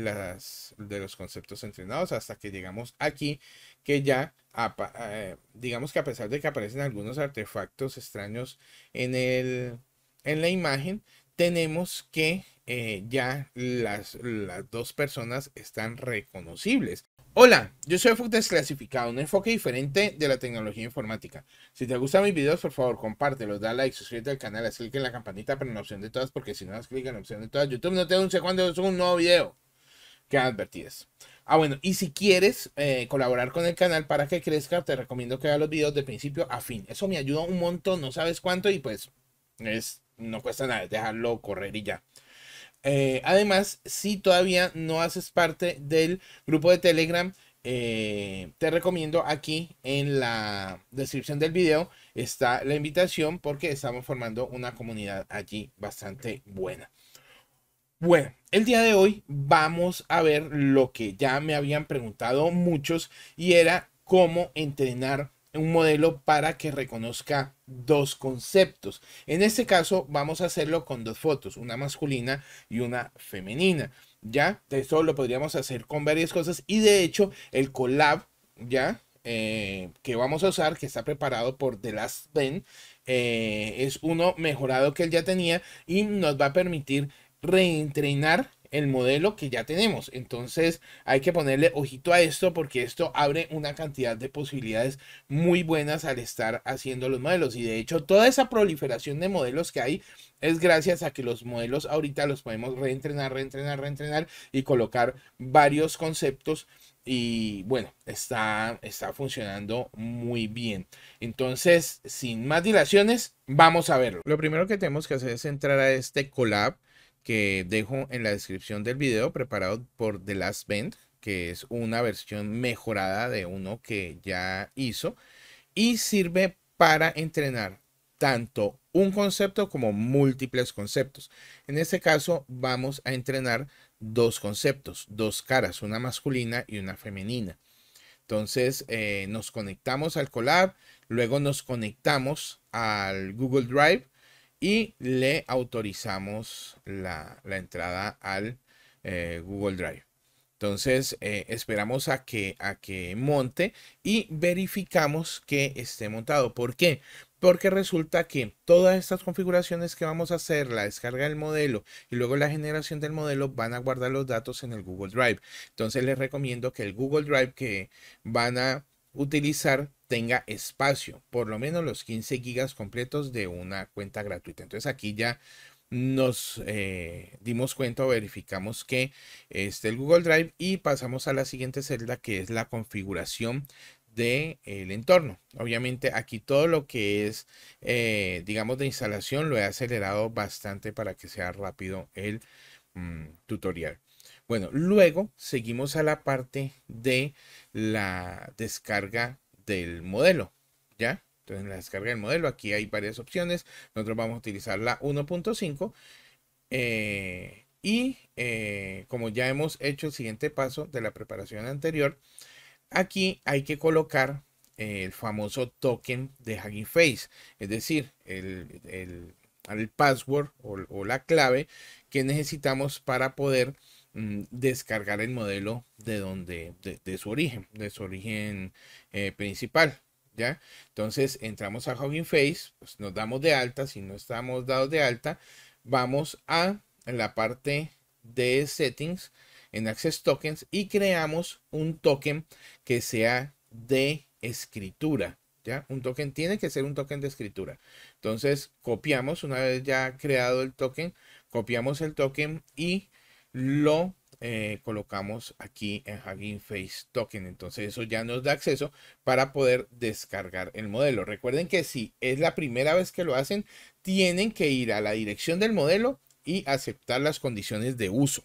las, de los conceptos entrenados hasta que llegamos aquí, que ya, eh, digamos que a pesar de que aparecen algunos artefactos extraños en, el, en la imagen, tenemos que eh, ya las, dos personas están reconocibles. Hola, yo soy Fug Desclasificado, un enfoque diferente de la tecnología informática. Si te gustan mis videos, por favor, compártelos, da like, suscríbete al canal, haz clic en la campanita, para la opción de todas, porque si no das clic en la opción de todas, YouTube no te anuncia cuando es un nuevo video. Quedan advertidas. Ah, bueno, y si quieres eh, colaborar con el canal para que crezca, te recomiendo que veas los videos de principio a fin. Eso me ayuda un montón, no sabes cuánto y pues es, no cuesta nada, dejarlo correr y ya. Eh, además, si todavía no haces parte del grupo de Telegram, eh, te recomiendo aquí en la descripción del video está la invitación porque estamos formando una comunidad allí bastante buena. Bueno, el día de hoy vamos a ver lo que ya me habían preguntado muchos y era cómo entrenar un modelo para que reconozca dos conceptos. En este caso vamos a hacerlo con dos fotos, una masculina y una femenina. Ya, esto lo podríamos hacer con varias cosas y de hecho el collab, ya, eh, que vamos a usar, que está preparado por The Last Ben, eh, es uno mejorado que él ya tenía y nos va a permitir reentrenar el modelo que ya tenemos. Entonces hay que ponerle ojito a esto porque esto abre una cantidad de posibilidades muy buenas al estar haciendo los modelos. Y de hecho toda esa proliferación de modelos que hay es gracias a que los modelos ahorita los podemos reentrenar, reentrenar, reentrenar y colocar varios conceptos. Y bueno, está, está funcionando muy bien. Entonces, sin más dilaciones, vamos a verlo. Lo primero que tenemos que hacer es entrar a este collab que dejo en la descripción del video preparado por The Last Bend, que es una versión mejorada de uno que ya hizo y sirve para entrenar tanto un concepto como múltiples conceptos. En este caso vamos a entrenar dos conceptos, dos caras, una masculina y una femenina. Entonces eh, nos conectamos al Collab, luego nos conectamos al Google Drive y le autorizamos la, entrada al eh, Google Drive. Entonces eh, esperamos a que, a que monte y verificamos que esté montado. ¿Por qué? Porque resulta que todas estas configuraciones que vamos a hacer, la descarga del modelo y luego la generación del modelo, van a guardar los datos en el Google Drive. Entonces les recomiendo que el Google Drive que van a utilizar tenga espacio, por lo menos los 15 gigas completos de una cuenta gratuita. Entonces aquí ya nos eh, dimos cuenta o verificamos que esté el Google Drive y pasamos a la siguiente celda que es la configuración del entorno. Obviamente aquí todo lo que es, eh, digamos, de instalación lo he acelerado bastante para que sea rápido el mm, tutorial. Bueno, luego seguimos a la parte de la descarga del modelo, ¿ya? Entonces la descarga del modelo, aquí hay varias opciones, nosotros vamos a utilizar la 1.5 eh, y eh, como ya hemos hecho el siguiente paso de la preparación anterior, aquí hay que colocar eh, el famoso token de Hugging Face, es decir, el, el, password o, la clave que necesitamos para poder Mm, descargar el modelo de donde, de, su origen, de su origen eh, principal. ¿Ya? Entonces entramos a Hugging Face, pues nos damos de alta, si no estamos dados de alta, vamos a la parte de settings en Access Tokens y creamos un token que sea de escritura. ¿Ya? Un token tiene que ser un token de escritura. Entonces copiamos, una vez ya creado el token, copiamos el token y lo eh, colocamos aquí en Hugging Face Token. Entonces eso ya nos da acceso para poder descargar el modelo. Recuerden que si es la primera vez que lo hacen, tienen que ir a la dirección del modelo y aceptar las condiciones de uso.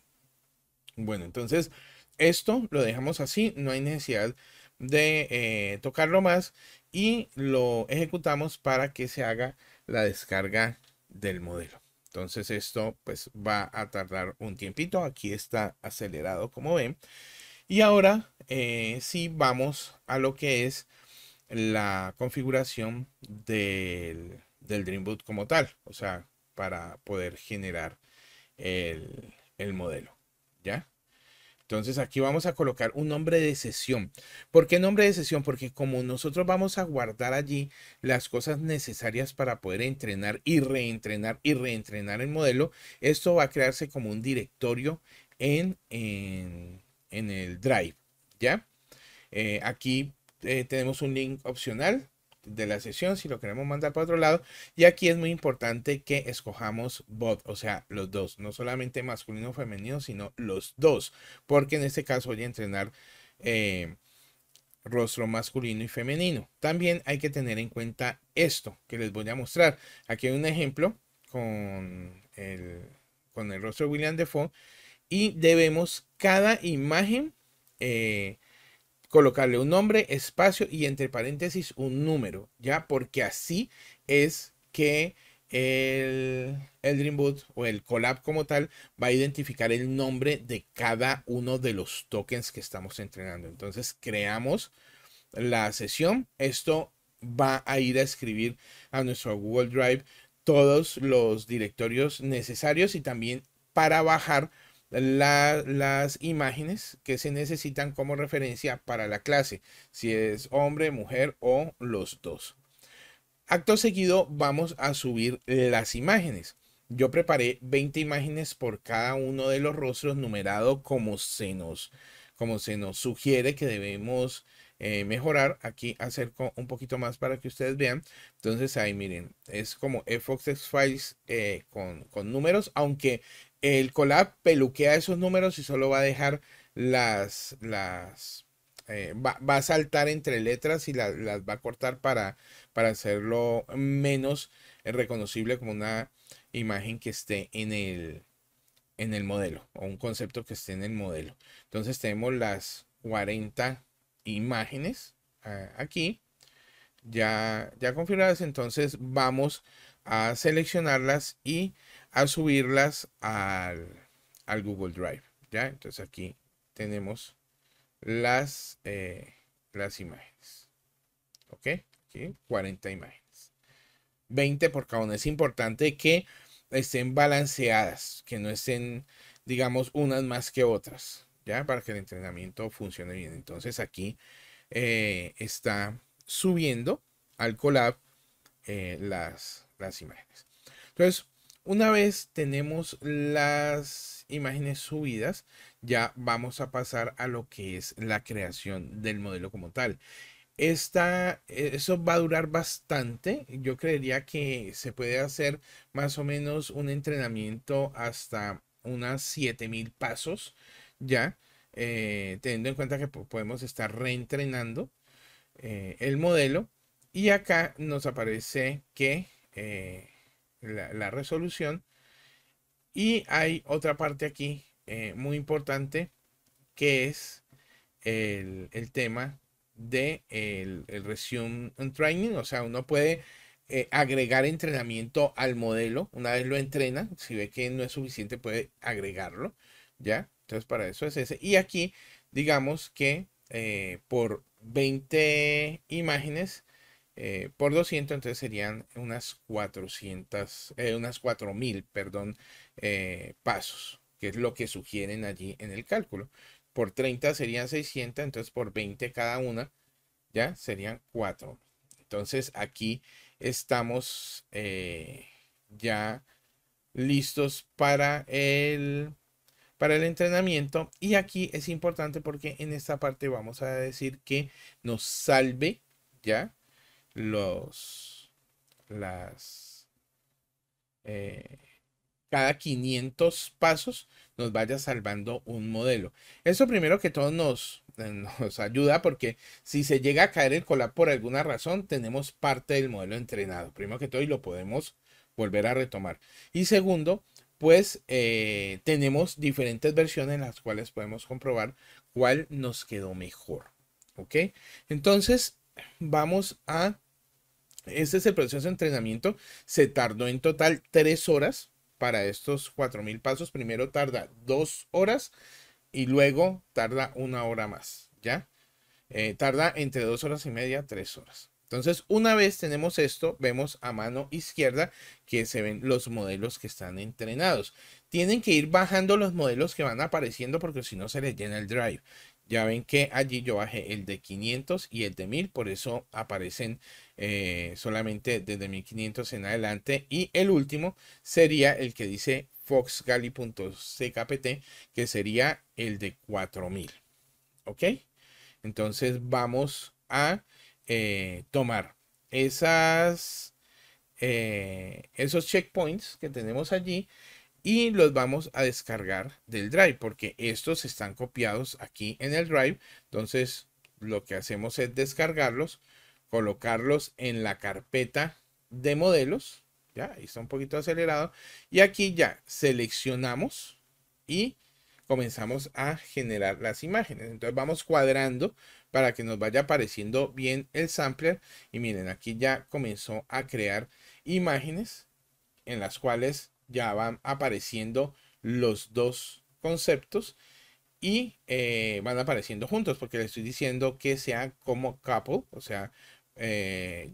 Bueno, entonces esto lo dejamos así, no hay necesidad de eh, tocarlo más y lo ejecutamos para que se haga la descarga del modelo. Entonces esto pues va a tardar un tiempito. Aquí está acelerado como ven. Y ahora eh, sí vamos a lo que es la configuración del, del Boot como tal. O sea, para poder generar el, el modelo. ¿Ya? Entonces aquí vamos a colocar un nombre de sesión. ¿Por qué nombre de sesión? Porque como nosotros vamos a guardar allí las cosas necesarias para poder entrenar y reentrenar y reentrenar el modelo, esto va a crearse como un directorio en, en, el Drive. ¿Ya? Eh, aquí eh, tenemos un link opcional de la sesión si lo queremos mandar para otro lado. Y aquí es muy importante que escojamos bot, o sea, los dos, no solamente masculino o femenino, sino los dos, porque en este caso voy a entrenar eh, rostro masculino y femenino. También hay que tener en cuenta esto que les voy a mostrar. Aquí hay un ejemplo con el, con el rostro de William Defoe y debemos cada imagen eh, colocarle un nombre, espacio y entre paréntesis un número, ¿ya? Porque así es que el, el Boot o el Colab como tal va a identificar el nombre de cada uno de los tokens que estamos entrenando. Entonces creamos la sesión. Esto va a ir a escribir a nuestro Google Drive todos los directorios necesarios y también para bajar las imágenes que se necesitan como referencia para la clase, si es hombre, mujer o los dos. Acto seguido vamos a subir las imágenes. Yo preparé 20 imágenes por cada uno de los rostros numerado como se nos, como se nos sugiere que debemos eh, mejorar. Aquí acerco un poquito más para que ustedes vean. Entonces ahí miren, es como fox Files eh, con, con números, aunque el collab peluquea esos números y solo va a dejar las, las eh, va, a saltar entre letras y las va a cortar para, para hacerlo menos reconocible como una imagen que esté en el, en el modelo o un concepto que esté en el modelo. Entonces tenemos las 40 imágenes ah, aquí ya, ya configuradas. Entonces vamos a seleccionarlas y a subirlas al, al Google Drive. ¿ya? Entonces aquí tenemos las, eh, las imágenes. ¿Ok? 40 imágenes. 20 por cada una. Es importante que estén balanceadas, que no estén, digamos, unas más que otras, ¿ya? Para que el entrenamiento funcione bien. Entonces aquí eh, está subiendo al Colab eh, las, las imágenes. Entonces, una vez tenemos las imágenes subidas, ya vamos a pasar a lo que es la creación del modelo como tal. Esta, e, eso va a durar bastante. Yo creería que se puede hacer más o menos un entrenamiento hasta unas 7000 pasos, ya, eh, teniendo en cuenta que podemos estar reentrenando eh, el modelo. Y acá nos aparece que eh, la, resolución. Y hay otra parte aquí eh, muy importante que es el, tema de el, resume training, o sea, uno puede eh, agregar entrenamiento al modelo, una vez lo entrena, si ve que no es suficiente puede agregarlo, ¿ya? Entonces para eso es ese. Y aquí, digamos que eh, por 20 imágenes eh, por 200, entonces serían unas 400, eh, unas 4000, perdón, eh, pasos, que es lo que sugieren allí en el cálculo. Por 30 serían 600, entonces por 20 cada una, ya serían 4. Entonces aquí estamos ya listos para el, para el entrenamiento. Y aquí es importante porque en esta parte vamos a decir que nos salve, ya, los las eh, cada 500 pasos nos vaya salvando un modelo. Eso primero que todo nos, eh, nos ayuda porque si se llega a caer el colap por alguna razón, tenemos parte del modelo entrenado. Primero que todo y lo podemos volver a retomar. Y segundo, pues eh, tenemos diferentes versiones en las cuales podemos comprobar cuál nos quedó mejor. ¿Ok? Entonces vamos a este es el proceso de entrenamiento. Se tardó en total tres horas para estos 4.000 pasos. Primero tarda dos horas y luego tarda una hora más, ¿ya? Eh, tarda entre dos horas y media, tres horas. Entonces, una vez tenemos esto, vemos a mano izquierda que se ven los modelos que están entrenados. Tienen que ir bajando los modelos que van apareciendo porque si no se les llena el drive. Ya ven que allí yo bajé el de 500 y el de 1000, por eso aparecen eh, solamente desde 1500 en adelante. Y el último sería el que dice foxgali.ckpt, que sería el de 4000. ¿Ok? Entonces vamos a eh, tomar esas, eh, esos checkpoints que tenemos allí y los vamos a descargar del drive porque estos están copiados aquí en el drive entonces lo que hacemos es descargarlos colocarlos en la carpeta de modelos. Ya, ahí está un poquito acelerado. Y aquí ya seleccionamos y comenzamos a generar las imágenes. Entonces vamos cuadrando para que nos vaya apareciendo bien el sampler. Y miren, aquí ya comenzó a crear imágenes en las cuales ya van apareciendo los dos conceptos y eh, van apareciendo juntos, porque le estoy diciendo que sea como couple, o sea, eh,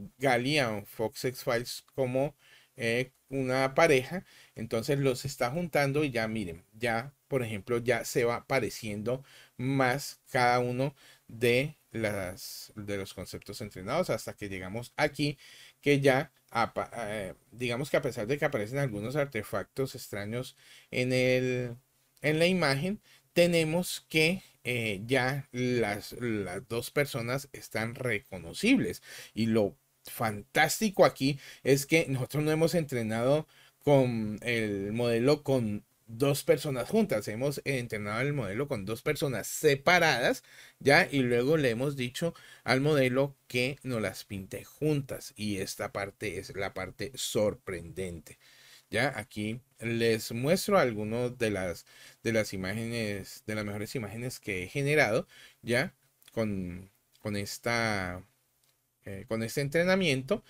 o Fox X-Files como eh, una pareja, entonces los está juntando y ya miren, ya por ejemplo, ya se va apareciendo más cada uno de, las, de los conceptos entrenados hasta que llegamos aquí, que ya, eh, digamos que a pesar de que aparecen algunos artefactos extraños en, el, en la imagen, tenemos que eh, ya las, las dos personas están reconocibles. Y lo fantástico aquí es que nosotros no hemos entrenado con el modelo con dos personas juntas. Hemos entrenado el modelo con dos personas separadas, ¿ya? Y luego le hemos dicho al modelo que nos las pinte juntas. Y esta parte es la parte sorprendente. Ya aquí les muestro algunas de las, de las imágenes, de las mejores imágenes que he generado, ya con, esta, eh, con este entrenamiento.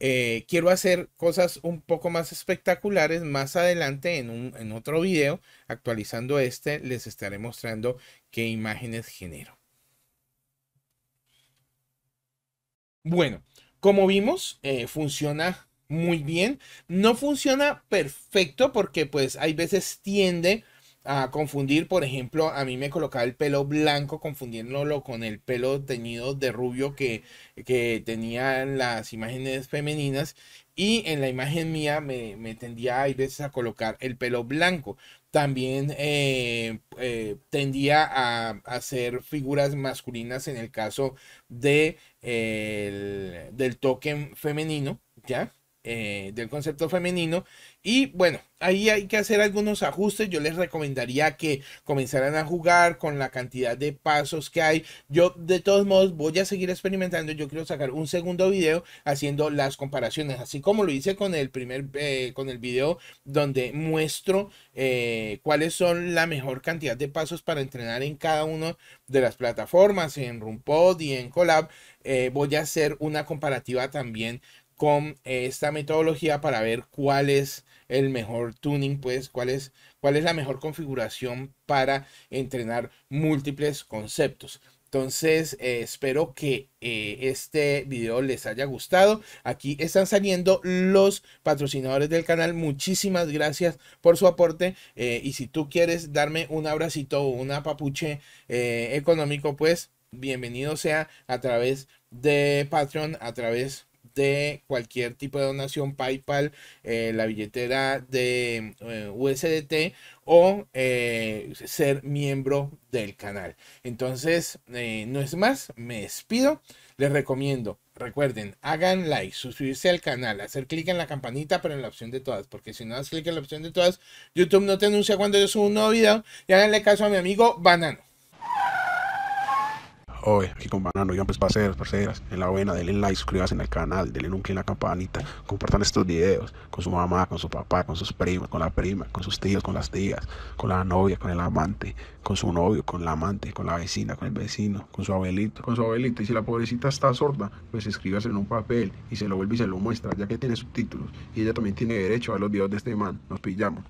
Eh, quiero hacer cosas un poco más espectaculares más adelante en, otro video. Actualizando este, les estaré mostrando qué imágenes genero. Bueno, como vimos, eh, funciona muy bien. No funciona perfecto porque pues hay veces tiende a confundir, por ejemplo, a mí me colocaba el pelo blanco confundiéndolo con el pelo teñido de rubio que, que tenía las imágenes femeninas y en la imagen mía me, tendía a veces a colocar el pelo blanco. También eh, eh, tendía a, hacer figuras masculinas en el caso de, eh, del token femenino, ¿ya? Eh, del concepto femenino. Y bueno, ahí hay que hacer algunos ajustes. Yo les recomendaría que comenzaran a jugar con la cantidad de pasos que hay. Yo de todos modos voy a seguir experimentando. Yo quiero sacar un segundo video haciendo las comparaciones, así como lo hice con el primer, eh, con el video donde muestro eh, cuáles son la mejor cantidad de pasos para entrenar en cada una de las plataformas, en Rumpod y en Colab. voy a hacer una comparativa también con esta metodología para ver cuál es el mejor tuning, pues cuál es, cuál es la mejor configuración para entrenar múltiples conceptos. Entonces, eh, espero que eh, este video les haya gustado. Aquí están saliendo los patrocinadores del canal. Muchísimas gracias por su aporte. Eh, y si tú quieres darme un abracito o una papuche económico, pues bienvenido sea a través de Patreon, a través de cualquier tipo de donación, PayPal, eh, la billetera de eh, USDT o eh, ser miembro del canal. Entonces, no es más, me despido. Les recomiendo, recuerden, hagan like, suscribirse al canal, hacer clic en la campanita, pero en la opción de todas, porque si no das clic en la opción de todas, YouTube no te anuncia cuando yo subo un nuevo video. Y háganle caso a mi amigo Banano hoy aquí con Banano. Oigan, pues, parceros, parceras, en la buena, denle like, suscríbanse el canal, denle un clic en la campanita, compartan estos videos con su mamá, con su papá, con sus primos, con la prima, con sus tíos, con las tías, con la novia, con el amante, con su novio, con la amante, con la vecina, con el vecino, con su abuelito, con su abuelita. Y si la pobrecita está sorda, pues escríbase en un papel y se lo vuelve y se lo muestra, ya que tiene subtítulos. Y ella también tiene derecho a los videos de este man. Nos pillamos.